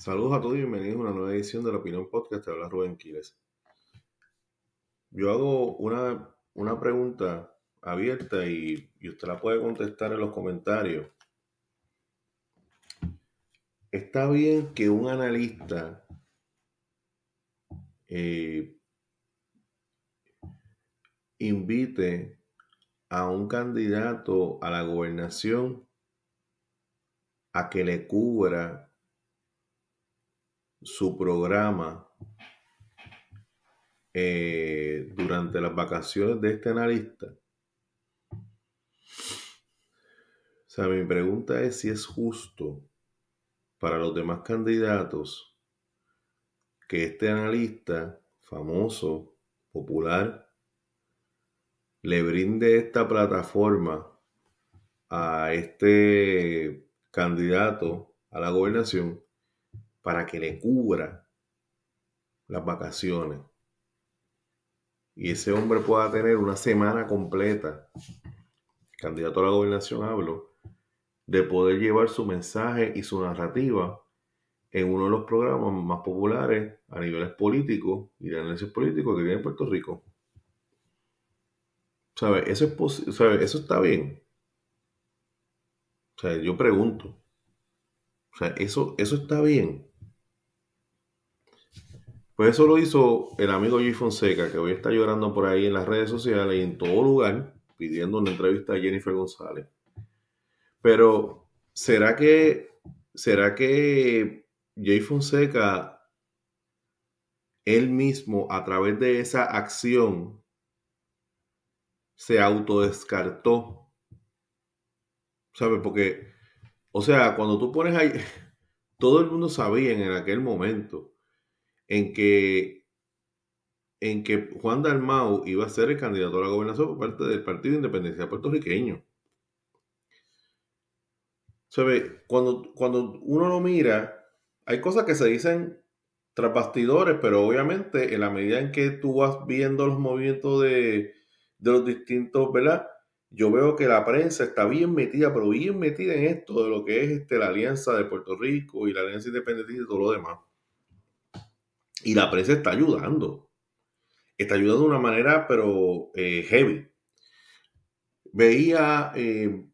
Saludos a todos y bienvenidos a una nueva edición de la Opinión Podcast. Te habla Rubén Quiles. Yo hago una, pregunta abierta y, usted la puede contestar en los comentarios. ¿Está bien que un analista eh, invite a un candidato a la gobernación a que le cubra su programa eh, durante las vacaciones de este analista. O sea, mi pregunta es si es justo para los demás candidatos que este analista famoso, popular, le brinde esta plataforma a este candidato a la gobernación para que le cubra las vacaciones. Y ese hombre pueda tener una semana completa, candidato a la gobernación hablo, de poder llevar su mensaje y su narrativa en uno de los programas más populares a niveles políticos y de análisis político que en Puerto Rico. ¿Sabes? Eso, Eso está bien. O sea, yo pregunto. O sea, eso, eso está bien. Pues eso lo hizo el amigo Jay Fonseca, que hoy está llorando por ahí en las redes sociales y en todo lugar, pidiendo una entrevista a Jennifer González. Pero, ¿será que, será que Jay Fonseca, él mismo, a través de esa acción, se autodescartó? ¿Sabes? Porque, o sea, cuando tú pones ahí, todo el mundo sabía en aquel momento en que, en que Juan Dalmau iba a ser el candidato a la gobernación por parte del Partido Independencia Puertorriqueño. ¿Sabe? Cuando, cuando uno lo mira, hay cosas que se dicen tras bastidores, pero obviamente en la medida en que tú vas viendo los movimientos de, los distintos, ¿verdad? yo veo que la prensa está bien metida, pero bien metida en esto de lo que es este, la alianza de Puerto Rico y la alianza independiente y todo lo demás. Y la prensa está ayudando. Está ayudando de una manera, pero eh, heavy. Veía eh,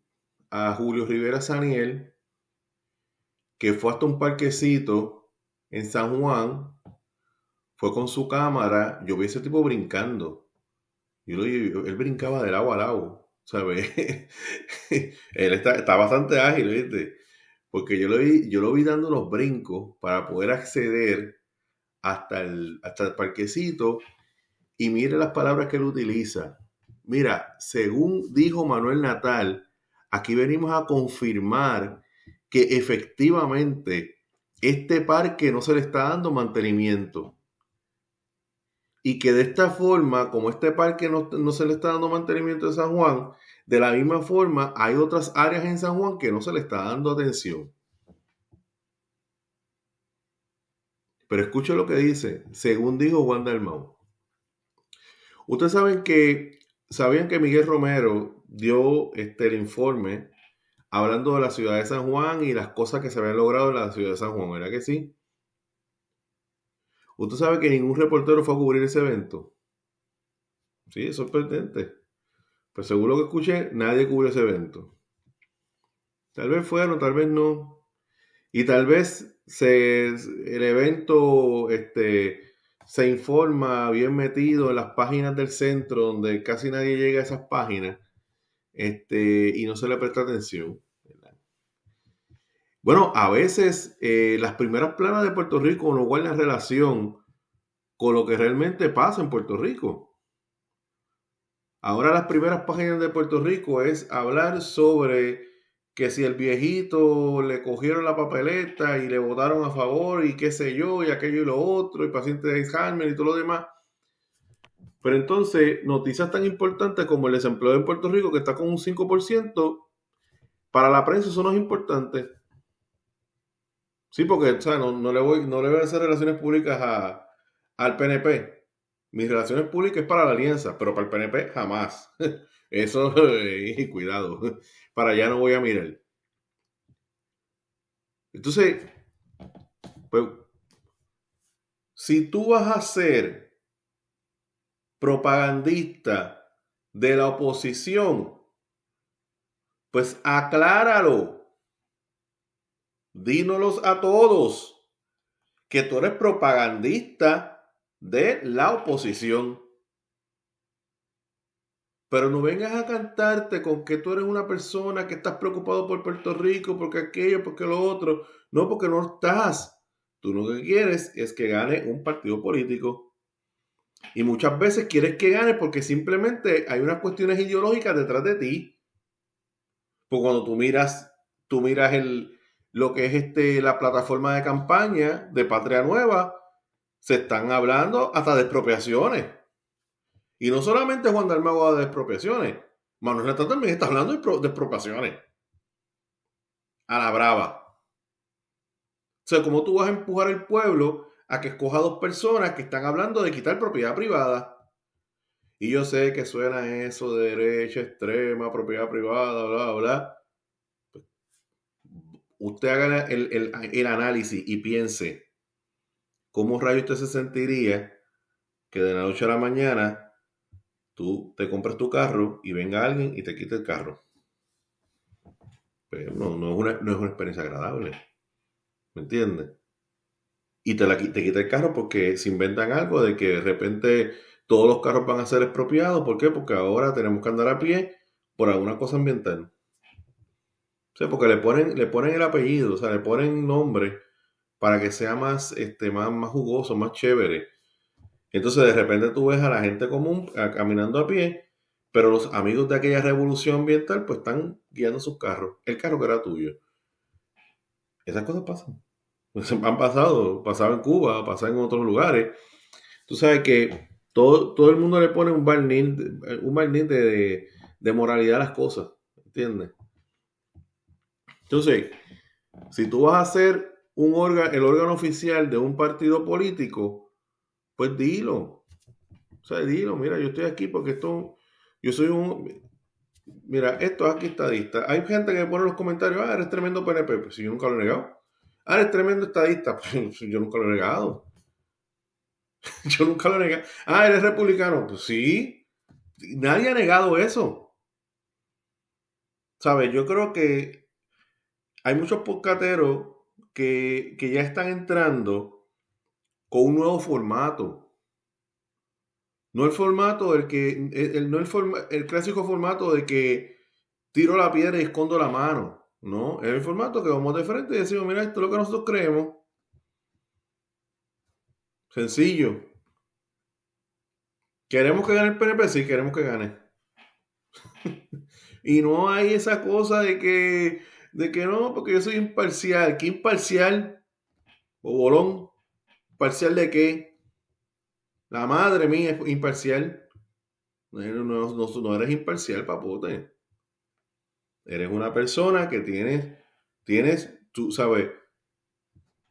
a Julio Rivera Saniel, que fue hasta un parquecito en San Juan, fue con su cámara, yo vi a ese tipo brincando. Yo él brincaba del agua al agua, ¿sabes? él está, bastante ágil, ¿viste? Porque yo lo, vi, yo lo vi dando unos brincos para poder acceder hasta el, hasta el parquecito y mire las palabras que él utiliza. Mira, según dijo Manuel Natal, aquí venimos a confirmar que efectivamente este parque no se le está dando mantenimiento. Y que de esta forma, como este parque no, no se le está dando mantenimiento en San Juan, de la misma forma hay otras áreas en San Juan que no se le está dando atención. Pero escucho lo que dice, según dijo Juan Dalmau. Ustedes saben que, sabían que Miguel Romero dio este, el informe hablando de la ciudad de San Juan y las cosas que se habían logrado en la ciudad de San Juan, ¿verdad que sí? Usted sabe que ningún reportero fue a cubrir ese evento. Sí, es sorprendente. Pero pues según lo que escuché, nadie cubrió ese evento. Tal vez fueron, tal vez no. Y tal vez se, el evento este, se informa bien metido en las páginas del centro, donde casi nadie llega a esas páginas, este, y no se le presta atención. Bueno, a veces eh, las primeras planas de Puerto Rico no guardan relación con lo que realmente pasa en Puerto Rico. Ahora las primeras páginas de Puerto Rico es hablar sobre que si el viejito le cogieron la papeleta y le votaron a favor y qué sé yo, y aquello y lo otro, y paciente de Alzheimer y todo lo demás. Pero entonces, noticias tan importantes como el desempleo en Puerto Rico, que está con un 5%, para la prensa son no importantes Sí, porque o no, no, le voy, no le a hacer relaciones públicas al PNP. Mis relaciones públicas es para la alianza, pero para el PNP jamás. Eso, cuidado, para allá no voy a mirar. Entonces, pues, si tú vas a ser propagandista de la oposición, pues acláralo. Dínolos a todos que tú eres propagandista de la oposición. Pero no vengas a cantarte con que tú eres una persona que estás preocupado por Puerto Rico, porque aquello, porque lo otro. No, porque no estás. Tú lo que quieres es que gane un partido político. Y muchas veces quieres que gane porque simplemente hay unas cuestiones ideológicas detrás de ti. Porque cuando tú miras, tú miras el, lo que es este, la plataforma de campaña de Patria Nueva, se están hablando hasta de expropiaciones. Y no solamente Juan de habla de expropiaciones, Manuel Natal también está hablando de expropiaciones. A la brava. O sea, ¿cómo tú vas a empujar al pueblo a que escoja dos personas que están hablando de quitar propiedad privada? Y yo sé que suena eso de derecha extrema, propiedad privada, bla, bla, pues, Usted haga el, el análisis y piense cómo rayo usted se sentiría que de la noche a la mañana tú te compras tu carro y venga alguien y te quita el carro. Pero pues, no, no, es, una, experiencia agradable. ¿Me entiendes? Y te, la, quita el carro porque se inventan algo de que de repente todos los carros van a ser expropiados. ¿Por qué? Porque ahora tenemos que andar a pie por alguna cosa ambiental. O sea, porque le ponen, le ponen el apellido, o sea, le ponen nombre para que sea más, este, más, más jugoso, más chévere. Entonces de repente tú ves a la gente común caminando a pie, pero los amigos de aquella revolución ambiental pues están guiando sus carros, el carro que era tuyo. Esas cosas pasan. Han pasado, pasaba en Cuba, pasaba en otros lugares. Tú sabes que todo, todo el mundo le pone un barniz, un de, moralidad a las cosas, ¿entiendes? Entonces, si tú vas a ser un el órgano oficial de un partido político, pues dilo. O sea, dilo, mira, yo estoy aquí porque esto, yo soy un, mira, esto es aquí estadista. Hay gente que pone en los comentarios, ah, eres tremendo PNP, pues yo nunca lo he negado. Ah, eres tremendo estadista, pues yo nunca lo he negado. yo nunca lo he negado. Ah, eres republicano, pues sí. Nadie ha negado eso. ¿Sabes? Yo creo que hay muchos postcateros que, que ya están entrando con un nuevo formato. No el formato del que, el, no el, el clásico formato de que tiro la piedra y escondo la mano. No, es el formato que vamos de frente y decimos, mira, esto es lo que nosotros creemos. Sencillo. ¿Queremos que gane el PNP? Sí, queremos que gane. y no hay esa cosa de que, de que no, porque yo soy imparcial. ¿Qué imparcial? O bolón. Parcial de qué? La madre mía es imparcial. No, eres imparcial, papote. Eres una persona que tienes, tienes, tú sabes,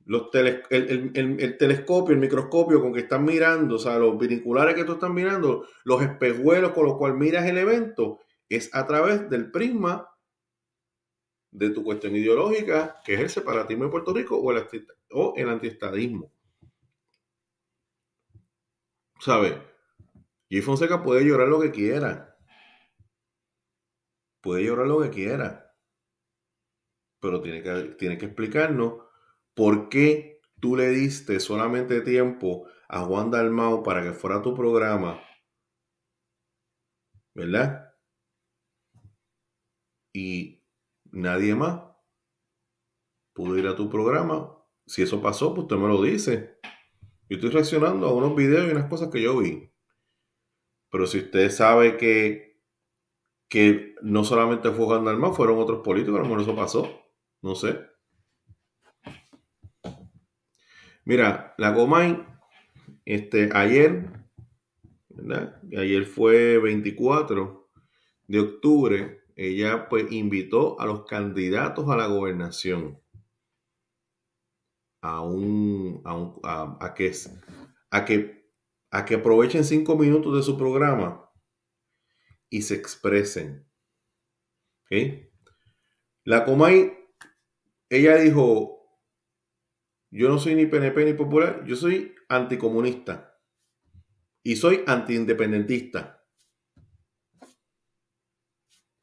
los el, telescopio, el microscopio con que estás mirando, o sea, los binoculares que tú estás mirando, los espejuelos con los cuales miras el evento, es a través del prisma de tu cuestión ideológica, que es el separatismo de Puerto Rico o o el antiestadismo. ¿Sabe? Y Fonseca puede llorar lo que quiera. Puede llorar lo que quiera. Pero tiene que, tiene que explicarnos por qué tú le diste solamente tiempo a Juan Dalmao para que fuera a tu programa. ¿Verdad? Y nadie más pudo ir a tu programa. Si eso pasó, pues usted me lo dice. Yo estoy reaccionando a unos videos y unas cosas que yo vi. Pero si usted sabe que, que no solamente fue Juan fueron otros políticos, a lo mejor eso pasó. No sé. Mira, la Comay, este, ayer, ¿verdad? Ayer fue 24 de octubre, ella pues invitó a los candidatos a la gobernación a, un, a, a, a que, a, que, aprovechen cinco minutos de su programa y se expresen. La Comay, ella dijo, yo no soy ni PNP ni popular, yo soy anticomunista y soy antiindependentista.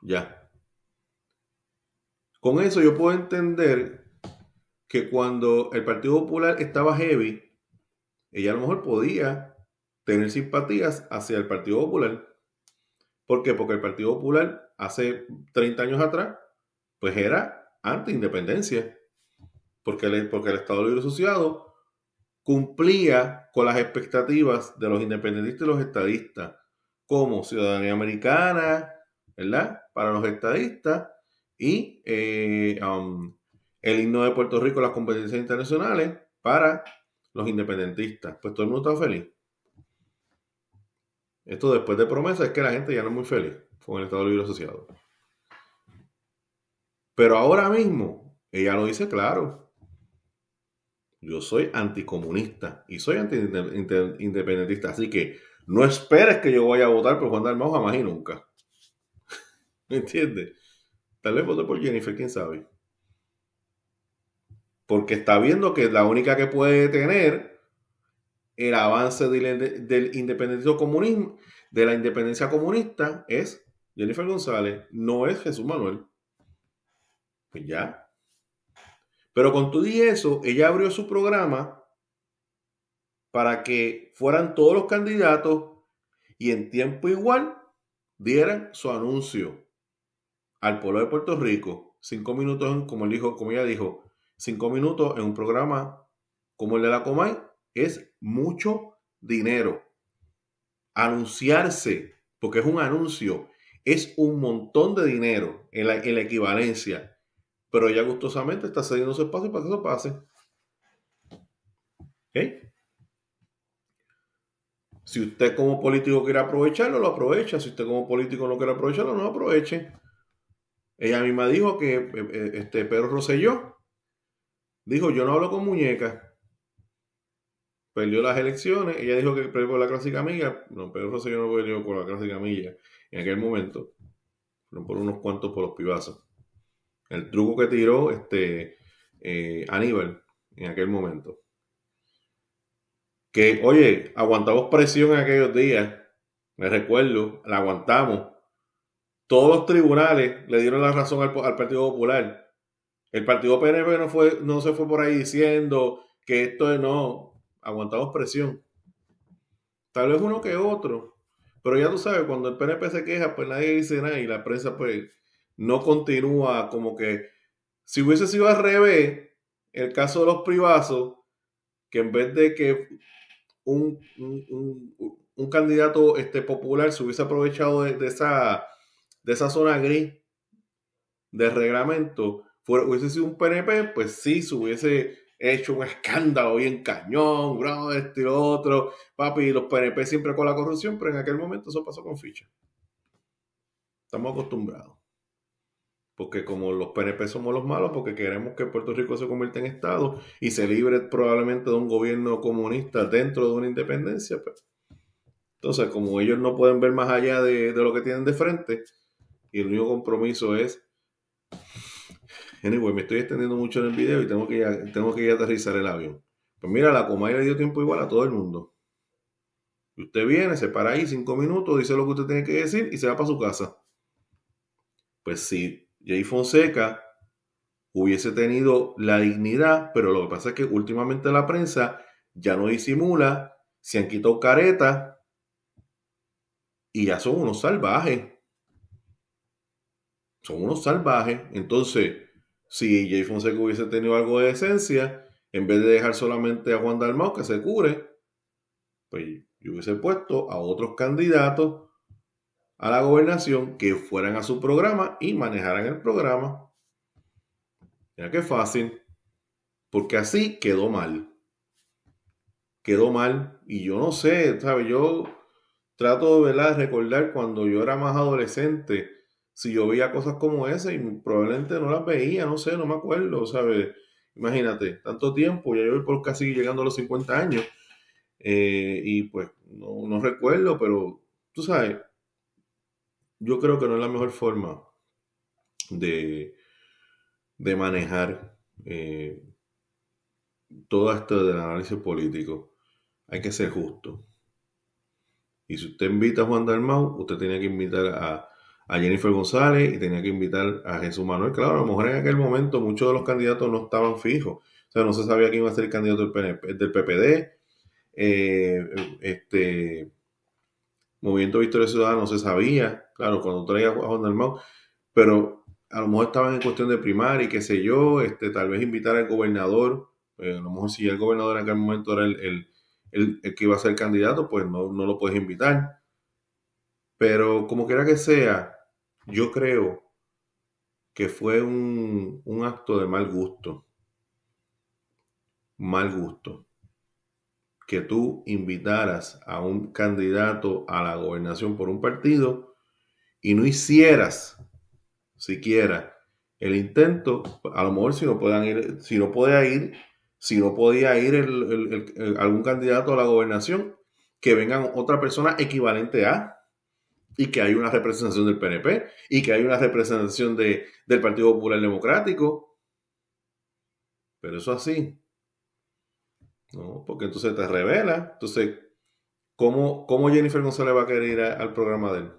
Ya. Con eso yo puedo entender que cuando el Partido Popular estaba heavy, ella a lo mejor podía tener simpatías hacia el Partido Popular. ¿Por qué? Porque el Partido Popular hace 30 años atrás, pues era anti-independencia. Porque el, porque el Estado Libre Asociado cumplía con las expectativas de los independentistas y los estadistas, como ciudadanía americana, ¿verdad? Para los estadistas y eh, um, el himno de Puerto Rico las competencias internacionales para los independentistas. Pues todo el mundo está feliz. Esto después de promesas es que la gente ya no es muy feliz con el Estado Libre Asociado. Pero ahora mismo, ella lo dice claro. Yo soy anticomunista y soy antiindependentista, así que no esperes que yo vaya a votar por Juan Dalmau jamás y nunca. ¿Me entiendes? Tal vez voté por Jennifer, quién sabe porque está viendo que la única que puede tener el avance del, del independentismo comunismo, de la independencia comunista es Jennifer González, no es Jesús Manuel. Pues ya. Pero con todo y eso, ella abrió su programa para que fueran todos los candidatos y en tiempo igual dieran su anuncio al pueblo de Puerto Rico. Cinco minutos, como, él dijo, como ella dijo, cinco minutos en un programa como el de la Comay es mucho dinero. Anunciarse, porque es un anuncio, es un montón de dinero en la, equivalencia. Pero ella gustosamente está cediendo su espacio para que eso pase. Si usted como político quiere aprovecharlo, lo aprovecha. Si usted como político no quiere aprovecharlo, no aproveche. Ella misma dijo que eh, eh, este, Pedro Rosselló Dijo, yo no hablo con muñecas. Perdió las elecciones. Ella dijo que perdió con la clásica milla. No, pero yo no perdió con la clásica milla. En aquel momento. Fueron por unos cuantos por los pibazos. El truco que tiró este, eh, Aníbal en aquel momento. Que, oye, aguantamos presión en aquellos días. Me recuerdo, la aguantamos. Todos los tribunales le dieron la razón al, al Partido Popular el partido PNP no, fue, no se fue por ahí diciendo que esto no, aguantamos presión. Tal vez uno que otro, pero ya tú sabes, cuando el PNP se queja, pues nadie dice nada y la prensa pues no continúa como que si hubiese sido al revés, el caso de los privazos, que en vez de que un, candidato este, popular se hubiese aprovechado de, esa, de esa zona gris de reglamento, hubiese sido un PNP, pues sí, se hubiese hecho un escándalo bien cañón, de este y otro, papi, los PNP siempre con la corrupción, pero en aquel momento eso pasó con ficha. Estamos acostumbrados. Porque como los PNP somos los malos, porque queremos que Puerto Rico se convierta en Estado y se libre probablemente de un gobierno comunista dentro de una independencia. Pues. Entonces, como ellos no pueden ver más allá de, de lo que tienen de frente, y el único compromiso es Anyway, me estoy extendiendo mucho en el video y tengo que, tengo que aterrizar el avión. Pues mira, la coma le dio tiempo igual a todo el mundo. Y usted viene, se para ahí cinco minutos, dice lo que usted tiene que decir y se va para su casa. Pues si Jay Fonseca hubiese tenido la dignidad, pero lo que pasa es que últimamente la prensa ya no disimula, se han quitado caretas y ya son unos salvajes. Son unos salvajes. Entonces, si Jay Fonseca hubiese tenido algo de decencia, en vez de dejar solamente a Juan Dalmau que se cure, pues yo hubiese puesto a otros candidatos a la gobernación que fueran a su programa y manejaran el programa. Mira qué fácil, porque así quedó mal. Quedó mal y yo no sé, Yo trato de recordar cuando yo era más adolescente si yo veía cosas como esa y probablemente no las veía, no sé, no me acuerdo, ¿sabes? Imagínate, tanto tiempo, ya yo voy por casi llegando a los 50 años eh, y pues no, recuerdo, pero tú sabes, yo creo que no es la mejor forma de, manejar eh, todo esto del análisis político. Hay que ser justo. Y si usted invita a Juan Dalmau, usted tiene que invitar a a Jennifer González y tenía que invitar a Jesús Manuel. Claro, a lo mejor en aquel momento muchos de los candidatos no estaban fijos. O sea, no se sabía quién iba a ser el candidato del, PPD. Eh, este Movimiento Victoria Ciudadana no se sabía. Claro, cuando traía a Juan Dalmau. Pero a lo mejor estaban en cuestión de primaria y qué sé yo. Este, tal vez invitar al gobernador. Eh, a lo mejor si el gobernador en aquel momento era el, que iba a ser candidato, pues no, no lo puedes invitar. Pero como quiera que sea, yo creo que fue un, acto de mal gusto, mal gusto, que tú invitaras a un candidato a la gobernación por un partido y no hicieras siquiera el intento, a lo mejor si no puedan ir, si no podía ir, si no podía ir algún candidato a la gobernación, que vengan otra persona equivalente a y que hay una representación del PNP y que hay una representación del Partido Popular Democrático. Pero eso así. ¿no? Porque entonces te revela. Entonces, ¿cómo, cómo Jennifer González va a querer ir al programa de él?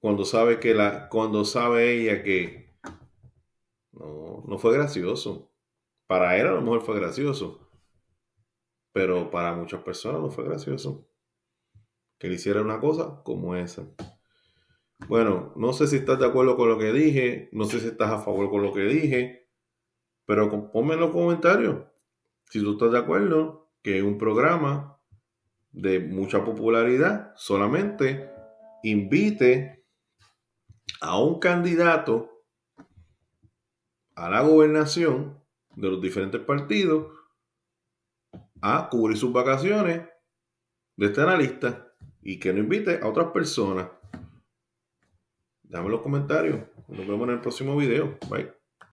Cuando sabe que la, cuando sabe ella que no, no fue gracioso. Para él a lo mejor fue gracioso. Pero para muchas personas no fue gracioso que le hiciera una cosa como esa. Bueno, no sé si estás de acuerdo con lo que dije, no sé si estás a favor con lo que dije, pero ponme en los comentarios si tú estás de acuerdo que un programa de mucha popularidad solamente invite a un candidato a la gobernación de los diferentes partidos a cubrir sus vacaciones de este analista y que no invite a otras personas. Dame los comentarios. Nos vemos en el próximo video. Bye.